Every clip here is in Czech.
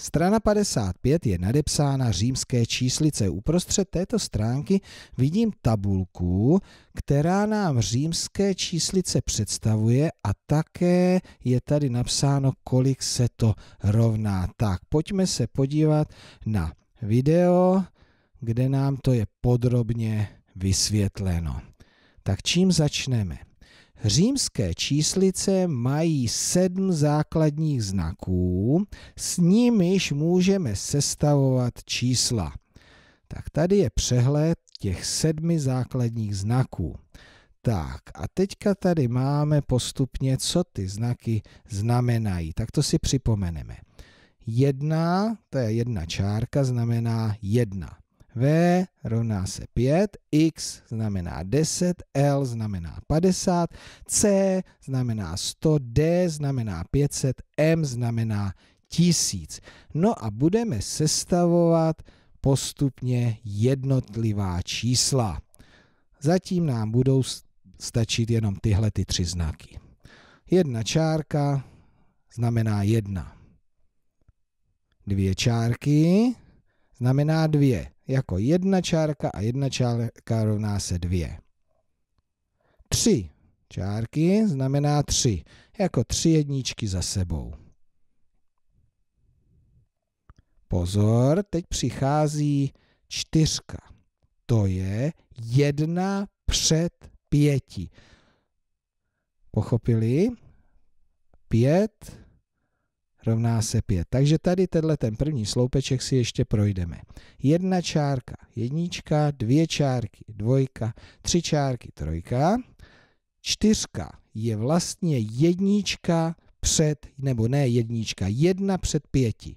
Strana 55 je nadepsána římské číslice. Uprostřed této stránky vidím tabulku, která nám římské číslice představuje a také je tady napsáno, kolik se to rovná. Tak, pojďme se podívat na video, kde nám to je podrobně vysvětleno. Tak čím začneme? Římské číslice mají sedm základních znaků, s nimiž můžeme sestavovat čísla. Tak tady je přehled těch sedmi základních znaků. Tak a teďka tady máme postupně, co ty znaky znamenají. Tak to si připomeneme. Jedna, to je jedna čárka, znamená jedna. V rovná se 5, X znamená 10, L znamená 50, C znamená 100, D znamená 500, M znamená 1000. No a budeme sestavovat postupně jednotlivá čísla. Zatím nám budou stačit jenom tyhle ty tři znaky. Jedna čárka znamená jedna. Dvě čárky znamená dvě jako jedna čárka a jedna čárka rovná se dvě. Tři čárky znamená tři, jako tři jedničky za sebou. Pozor, teď přichází čtyřka. To je jedna před pěti. Pochopili? Pět rovná se 5. Takže tady tenhle ten první sloupeček si ještě projdeme. Jedna čárka, jednička, dvě čárky, dvojka, tři čárky, trojka. Čtyřka je vlastně jednička před, nebo ne jednička, jedna před pěti.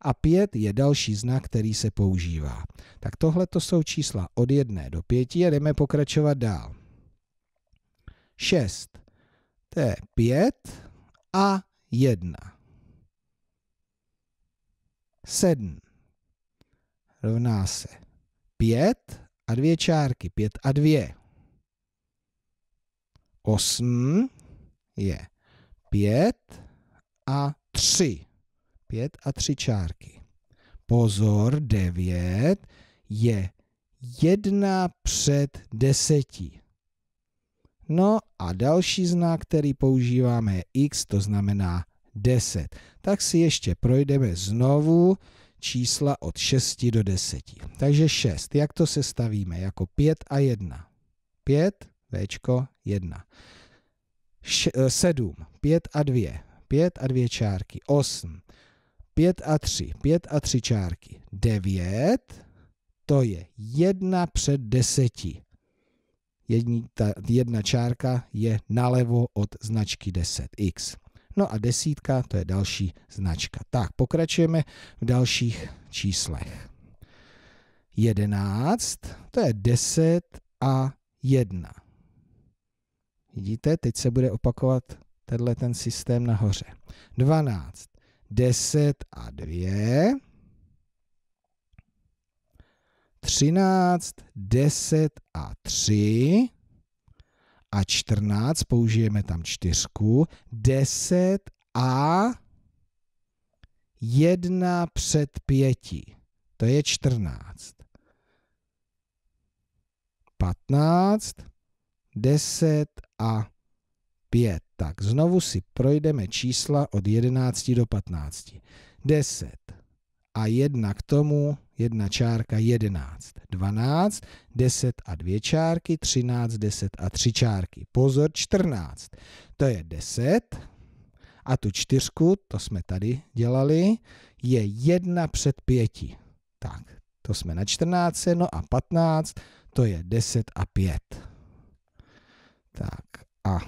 A pět je další znak, který se používá. Tak tohle to jsou čísla od jedné do pěti a jdeme pokračovat dál. Šest, To je pět a jedna. 7 rovná se 5 a dvě čárky, 5 a 2. 8 je 5 a 3. 5 a 3 čárky. Pozor, 9 je 1 před 10. No a další znak, který používáme je x, to znamená 10. Tak si ještě projdeme znovu čísla od 6 do 10. Takže 6. Jak to sestavíme? Jako 5 a 1. 5, Včko, 1. 7. 5 a 2. 5 a 2 čárky. 8. 5 a 3. 5 a 3 čárky. 9. To je 1 před 10. Jedni, ta, jedna čárka je nalevo od značky 10x. No a desítka, to je další značka. Tak, pokračujeme v dalších číslech. 11, to je 10 a 1. Vidíte, teď se bude opakovat tenhle ten systém nahoře. 12, 10 a 2. 13, 10 a 3 a 14, použijeme tam čtyřku, 10 a 1 před 5, to je 14. 15, 10 a 5. Tak znovu si projdeme čísla od 11 do 15. 10 a 1 k tomu jedna čárka 11, 12, 10 a dvě čárky, 13, 10 a tři čárky. Pozor, 14. To je 10 a tu čtyřku, to jsme tady dělali, je jedna před pěti. Tak, to jsme na 14, no a 15, to je 10 a 5. Tak a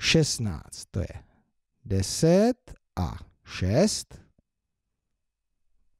16, to je 10 a 6,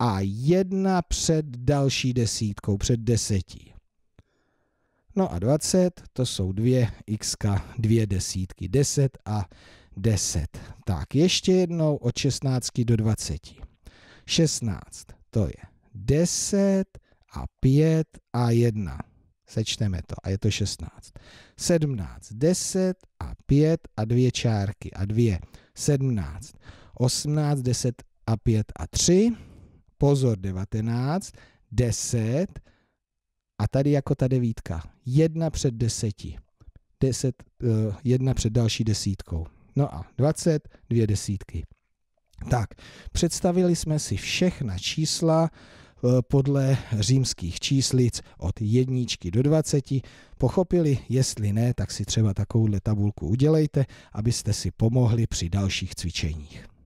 a jedna před další desítkou, před desetí. No a 20, to jsou dvě x, dvě desítky, 10 a 10. Tak, ještě jednou od 16 do 20. 16, to je 10 a 5 a 1. Sečteme to a je to 16. 17, 10 a 5 a dvě čárky a dvě 17. 18, 10 a 5 a 3 pozor 19, 10 a tady jako ta devítka. Jedna před deseti. Deset, uh, jedna před další desítkou. No a 20, dvě desítky. Tak, představili jsme si všechna čísla eh, podle římských číslic od jedničky do 20. Pochopili, jestli ne, tak si třeba takovouhle tabulku udělejte, abyste si pomohli při dalších cvičeních.